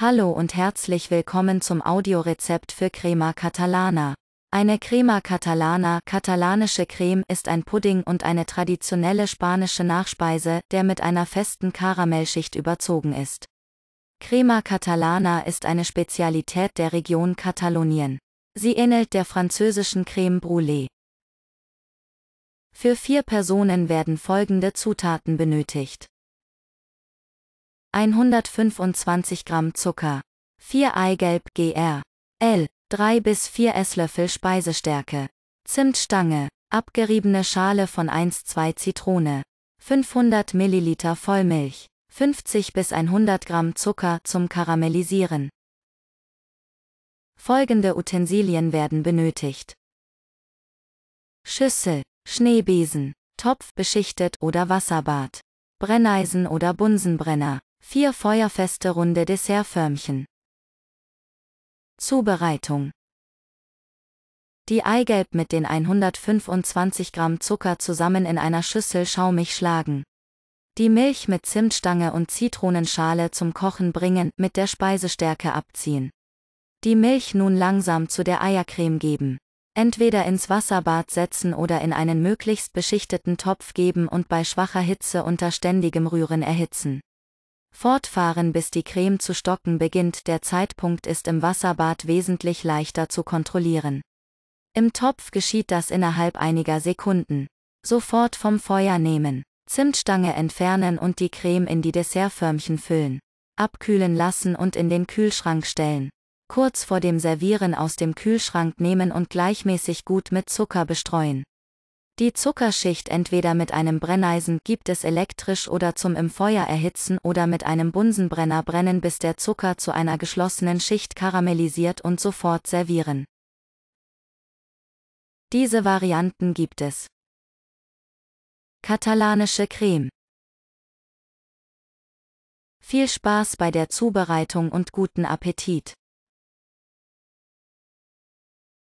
Hallo und herzlich willkommen zum Audiorezept für Crema Catalana. Eine Crema Catalana, katalanische Creme, ist ein Pudding und eine traditionelle spanische Nachspeise, der mit einer festen Karamellschicht überzogen ist. Crema Catalana ist eine Spezialität der Region Katalonien. Sie ähnelt der französischen Creme Brûlée. Für vier Personen werden folgende Zutaten benötigt. 125 Gramm Zucker, 4 Eigelb gr. L, 3 bis 4 Esslöffel Speisestärke, Zimtstange, abgeriebene Schale von 1-2 Zitrone, 500 Milliliter Vollmilch, 50 bis 100 Gramm Zucker zum Karamellisieren. Folgende Utensilien werden benötigt. Schüssel, Schneebesen, Topf beschichtet oder Wasserbad, Brenneisen oder Bunsenbrenner, 4 feuerfeste runde Dessertförmchen. Zubereitung. Die Eigelb mit den 125 Gramm Zucker zusammen in einer Schüssel schaumig schlagen. Die Milch mit Zimtstange und Zitronenschale zum Kochen bringen, mit der Speisestärke abziehen. Die Milch nun langsam zu der Eiercreme geben. Entweder ins Wasserbad setzen oder in einen möglichst beschichteten Topf geben und bei schwacher Hitze unter ständigem Rühren erhitzen. Fortfahren bis die Creme zu stocken beginnt, der Zeitpunkt ist im Wasserbad wesentlich leichter zu kontrollieren. Im Topf geschieht das innerhalb einiger Sekunden. Sofort vom Feuer nehmen, Zimtstange entfernen und die Creme in die Dessertförmchen füllen. Abkühlen lassen und in den Kühlschrank stellen. Kurz vor dem Servieren aus dem Kühlschrank nehmen und gleichmäßig gut mit Zucker bestreuen. Die Zuckerschicht entweder mit einem Brenneisen gibt es elektrisch oder zum im Feuer erhitzen oder mit einem Bunsenbrenner brennen bis der Zucker zu einer geschlossenen Schicht karamellisiert und sofort servieren. Diese Varianten gibt es. Katalanische Creme Viel Spaß bei der Zubereitung und guten Appetit!